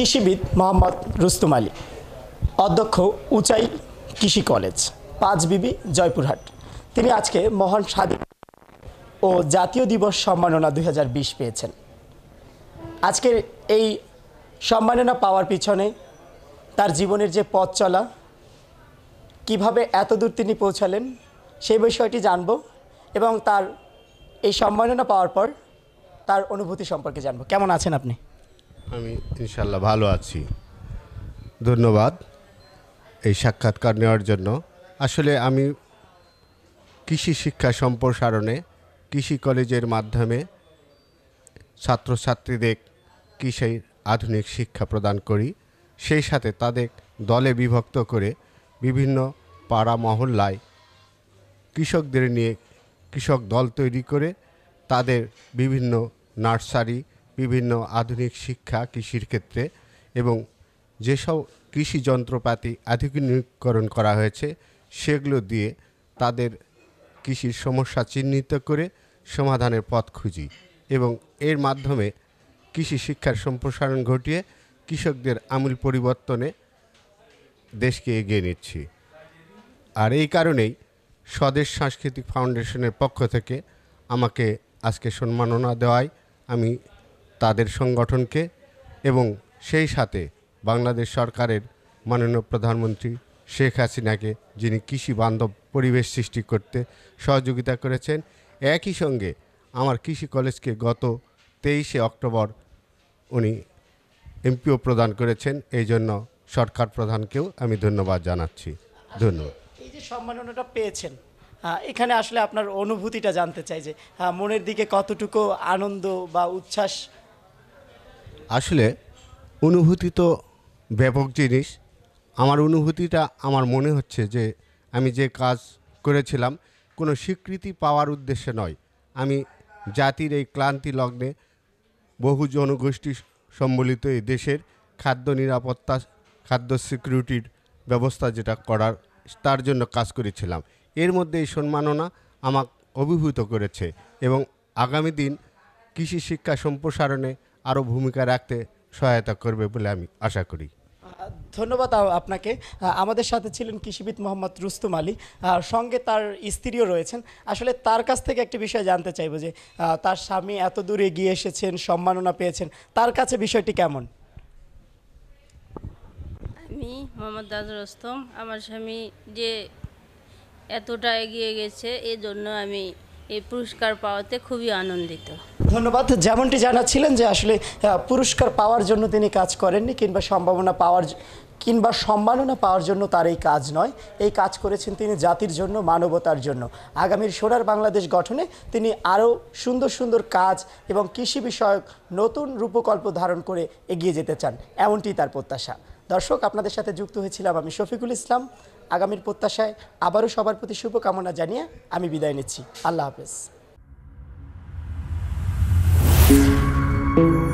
কৃষিবিদ মোহাম্মদ রুস্তুম আলী অধ্যক্ষ উচাই কৃষি কলেজ পাঁচ বিবি জয়পুরহাট তিনি আজকে মহান স্বাধীন ও জাতীয় দিবস সম্মাননা দুই পেয়েছেন আজকের এই সম্মাননা পাওয়ার পিছনে তার জীবনের যে পথ চলা কীভাবে এতদূর তিনি পৌঁছালেন সেই বিষয়টি জানব এবং তার এই সম্মাননা পাওয়ার পর তার অনুভূতি সম্পর্কে জানব কেমন আছেন আপনি আমি ইনশাল্লাহ ভালো আছি ধন্যবাদ এই সাক্ষাৎকার নেওয়ার জন্য আসলে আমি কৃষি শিক্ষা সম্প্রসারণে কৃষি কলেজের মাধ্যমে ছাত্রছাত্রীদের কৃষির আধুনিক শিক্ষা প্রদান করি সেই সাথে তাদের দলে বিভক্ত করে বিভিন্ন পাড়া মহল্লায় কৃষকদের নিয়ে কৃষক দল তৈরি করে তাদের বিভিন্ন নার্সারি বিভিন্ন আধুনিক শিক্ষা কৃষির ক্ষেত্রে এবং যেসব কৃষি যন্ত্রপাতি আধুনিকীকরণ করা হয়েছে সেগুলো দিয়ে তাদের কৃষির সমস্যা চিহ্নিত করে সমাধানের পথ খুঁজি এবং এর মাধ্যমে কৃষি শিক্ষার সম্প্রসারণ ঘটিয়ে কৃষকদের আমূল পরিবর্তনে দেশকে এগিয়ে নিচ্ছি আর এই কারণেই স্বদেশ সাংস্কৃতিক ফাউন্ডেশনের পক্ষ থেকে আমাকে আজকে সম্মাননা দেওয়ায় আমি তাদের সংগঠনকে এবং সেই সাথে বাংলাদেশ সরকারের মাননীয় প্রধানমন্ত্রী শেখ হাসিনাকে যিনি কৃষি বান্ধব পরিবেশ সৃষ্টি করতে সহযোগিতা করেছেন একই সঙ্গে আমার কৃষি কলেজকে গত তেইশে অক্টোবর উনি এমপিও প্রদান করেছেন এই জন্য সরকার প্রধানকেও আমি ধন্যবাদ জানাচ্ছি ধন্যবাদ এই যে সম্মাননাটা পেয়েছেন এখানে আসলে আপনার অনুভূতিটা জানতে চাই যে মনের দিকে কতটুকু আনন্দ বা উচ্ছ্বাস আসলে অনুভূতি তো ব্যাপক জিনিস আমার অনুভূতিটা আমার মনে হচ্ছে যে আমি যে কাজ করেছিলাম কোনো স্বীকৃতি পাওয়ার উদ্দেশ্যে নয় আমি জাতির এই ক্লান্তি লগ্নে বহু জনগোষ্ঠী সম্বলিত এই দেশের খাদ্য নিরাপত্তা খাদ্য সিকিউরিটির ব্যবস্থা যেটা করার তার জন্য কাজ করেছিলাম এর মধ্যে এই সম্মাননা আমাকে অভিভূত করেছে এবং আগামী দিন কৃষি শিক্ষা সম্প্রসারণে আরও ভূমিকা রাখতে সহায়তা করবে বলে আমি আশা করি ধন্যবাদ আপনাকে আমাদের সাথে ছিলেন কৃষিবিদ মোহাম্মদ রুস্তুম আলী সঙ্গে তার স্ত্রীও রয়েছেন আসলে তার কাছ থেকে একটি বিষয় জানতে চাইব যে তার স্বামী এত দূরে গিয়ে এসেছেন সম্মাননা পেয়েছেন তার কাছে বিষয়টি কেমন আমি মোহাম্মদ দাজুর রুস্তম আমার স্বামী যে এতটা এগিয়ে গেছে এজন্য আমি এই পুরস্কার পাওয়াতে খুবই আনন্দিত ধন্যবাদ যেমনটি জানাচ্ছিলেন যে আসলে পুরস্কার পাওয়ার জন্য তিনি কাজ করেননি কিংবা সম্ভাবনা পাওয়ার কিংবা সম্মাননা পাওয়ার জন্য তার এই কাজ নয় এই কাজ করেছেন তিনি জাতির জন্য মানবতার জন্য আগামীর সোনার বাংলাদেশ গঠনে তিনি আরও সুন্দর সুন্দর কাজ এবং কৃষি বিষয়ক নতুন রূপকল্প ধারণ করে এগিয়ে যেতে চান এমনটি তার প্রত্যাশা দর্শক আপনাদের সাথে যুক্ত হয়েছিলাম আমি শফিকুল ইসলাম আগামীর প্রত্যাশায় আবারও সবার প্রতি শুভকামনা জানিয়ে আমি বিদায় নিচ্ছি আল্লাহ হাফেজ Thank you.